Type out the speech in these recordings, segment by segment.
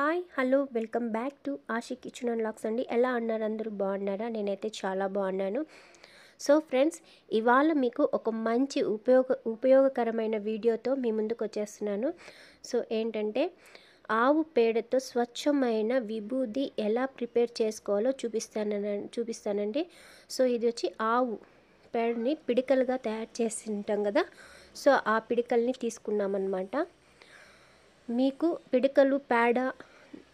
hi hello welcome back to Ashik kitchen and లాక్స్ అండి ఎలా అన్నారు అందరూ బాగున్నారా నేనైతే చాలా బాగున్నాను సో ఫ్రెండ్స్ ఇవాళ మీకు ఒక మంచి ఉపయోగ ఉపయోగకరమైన వీడియోతో మీ ముందుకు వచ్చేస్తున్నాను సో ఏంటంటే ఆవు పేడతో స్వచ్ఛమైన విభూతి ఎలా ప్రిపేర్ చేసుకోవాలో చూపిస్తాన చూపిస్తానండి సో ఇది వచ్చి ఆవు పేడని పిడికలుగా తయారు చేసి ఉంటాం కదా సో ఆ పిడికల్ని తీసుకున్నామన్నమాట మీకు పిడికలు పేడ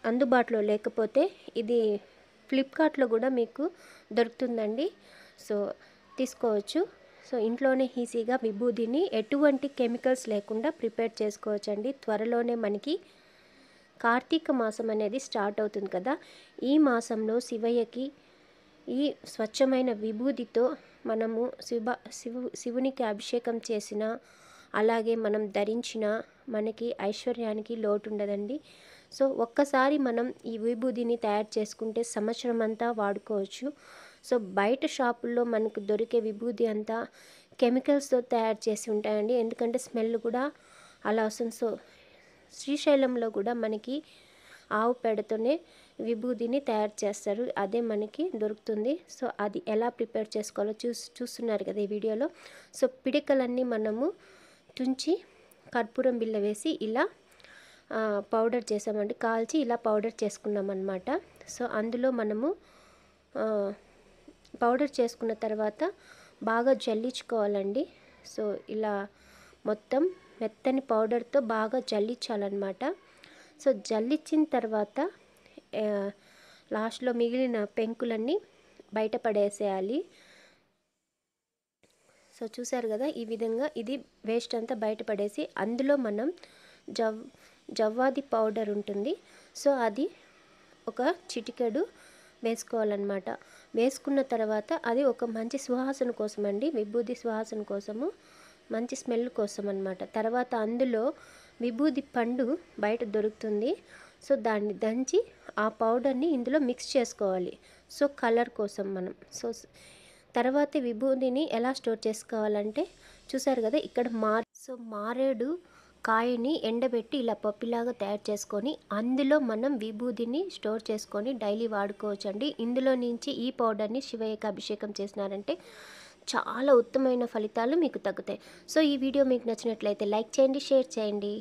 అందుబాటులో లేకపోతే ఇది ఫ్లిప్కార్ట్లో కూడా మీకు దొరుకుతుందండి సో తీసుకోవచ్చు సో ఇంట్లోనే ఈజీగా విభూదిని ఎటువంటి కెమికల్స్ లేకుండా ప్రిపేర్ చేసుకోవచ్చు అండి త్వరలోనే మనకి కార్తీక మాసం అనేది స్టార్ట్ అవుతుంది కదా ఈ మాసంలో శివయ్యకి ఈ స్వచ్ఛమైన విభూదితో మనము శివ శివు శివునికి అభిషేకం చేసిన అలాగే మనం ధరించిన మనకి ఐశ్వర్యానికి లోటు ఉండదండి సో ఒక్కసారి మనం ఈ విభూదిని తయారు చేసుకుంటే సంవత్సరం అంతా వాడుకోవచ్చు సో బయట షాపుల్లో మనకు దొరికే విభూది అంతా కెమికల్స్తో తయారు చేసి ఉంటాయండి ఎందుకంటే స్మెల్ కూడా అలా వస్తుంది సో శ్రీశైలంలో కూడా మనకి ఆవు పేడతోనే విభూదిని తయారు చేస్తారు అదే మనకి దొరుకుతుంది సో అది ఎలా ప్రిపేర్ చేసుకోవాలో చూస్ చూస్తున్నారు కదా ఈ వీడియోలో సో పిడికలన్నీ మనము తుంచి కర్పూరం బిల్ల వేసి ఇలా పౌడర్ చేసామండి కాల్చి ఇలా పౌడర్ చేసుకున్నాం అనమాట సో అందులో మనము పౌడర్ చేసుకున్న తర్వాత బాగా జల్లించుకోవాలండి సో ఇలా మొత్తం మెత్తని పౌడర్తో బాగా జల్లించాలన్నమాట సో జల్లించిన తర్వాత లాస్ట్లో మిగిలిన పెంకులన్నీ బయట పడేసేయాలి సో చూసారు కదా ఈ విధంగా ఇది వేస్ట్ అంతా బయటపడేసి అందులో మనం జవ్ జవ్వాది పౌడర్ ఉంటుంది సో అది ఒక చిటికెడు వేసుకోవాలన్నమాట వేసుకున్న తర్వాత అది ఒక మంచి సువాసన కోసం అండి విభూది సువాసన కోసము మంచి స్మెల్ కోసం అనమాట తర్వాత అందులో విభూది పండు బయట దొరుకుతుంది సో దాన్ని దంచి ఆ పౌడర్ని ఇందులో మిక్స్ చేసుకోవాలి సో కలర్ కోసం మనం సో తర్వాత విభూదిని ఎలా స్టోర్ చేసుకోవాలంటే చూసారు కదా ఇక్కడ మార్ సో మారేడు కాయని ఎండబెట్టి ఇలా పప్పులాగా తయారు చేసుకొని అందులో మనం విభూదిని స్టోర్ చేసుకొని డైలీ వాడుకోవచ్చండి ఇందులో నుంచి ఈ పౌడర్ని శివయ్యకి అభిషేకం చేసినారంటే చాలా ఉత్తమమైన ఫలితాలు మీకు తగ్గుతాయి సో ఈ వీడియో మీకు నచ్చినట్లయితే లైక్ చేయండి షేర్ చేయండి